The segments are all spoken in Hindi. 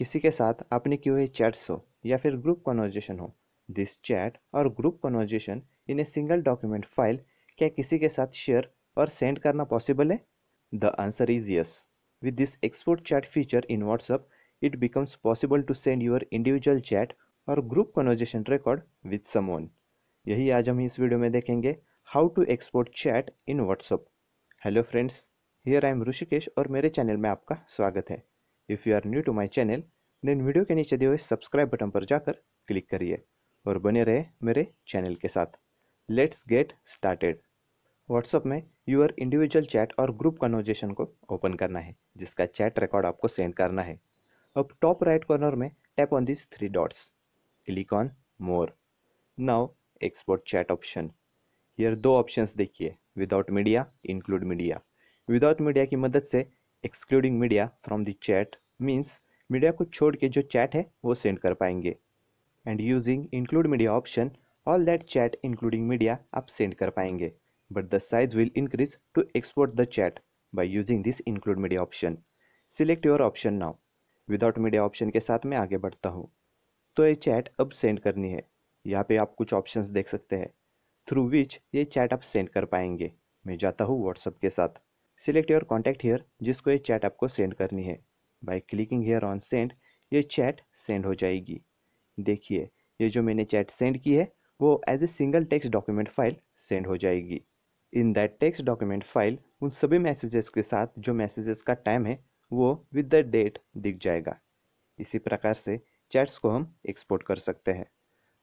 किसी के साथ आपने की हुई चैट्स हो या फिर ग्रुप कन्वर्जेशन हो दिस चैट और group conversation in a single document file क्या किसी के साथ शेयर और सेंड करना पॉसिबल है the answer is yes with this export chat feature in WhatsApp it becomes possible to send your individual chat और group conversation record with some यही आज हम इस वीडियो में देखेंगे how to export chat in WhatsApp hello friends here I am Rishikesh और मेरे चैनल में आपका स्वागत है if you are new to my channel then video के नीचे दिए हुए सब्सक्राइब बटन पर जाकर क्लिक करिए और बने रहे मेरे चैनल के साथ लेट्स गेट स्टार्टेड व्हाट्सअप में यूर इंडिविजुअल चैट और ग्रुप कन्वर्जेशन को ओपन करना है जिसका चैट रिकॉर्ड आपको सेंड करना है अब टॉप राइट कॉर्नर में tap on this three dots click on more now export chat option यार दो ऑप्शंस देखिए without media include media without media की मदद से excluding media from the chat means media को छोड़ के जो चैट है वो सेंड कर पाएंगे and using include media option all that chat including media आप सेंड कर पाएंगे but the size will increase to export the chat by using this include media option select your option now without media option के साथ मैं आगे बढ़ता हूँ तो ये चैट अब सेंड करनी है यहाँ पे आप कुछ ऑप्शंस देख सकते हैं थ्रू विच ये चैट आप सेंड कर पाएंगे मैं जाता हूँ व्हाट्सअप के साथ सिलेक्ट योर कॉन्टैक्ट हेयर जिसको ये चैट आपको सेंड करनी है by clicking here on send ये चैट सेंड हो जाएगी देखिए ये जो मैंने चैट सेंड की है वो as a single text document file send हो जाएगी in that text document file उन सभी मैसेजेस के साथ जो मैसेजेस का टाइम है वो विद द डेट दिख जाएगा इसी प्रकार से चैट्स को हम एक्सपोर्ट कर सकते हैं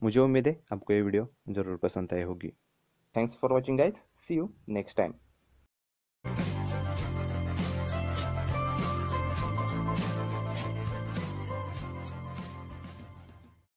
मुझे उम्मीद है आपको ये वीडियो ज़रूर पसंद आई होगी thanks for watching guys see you next time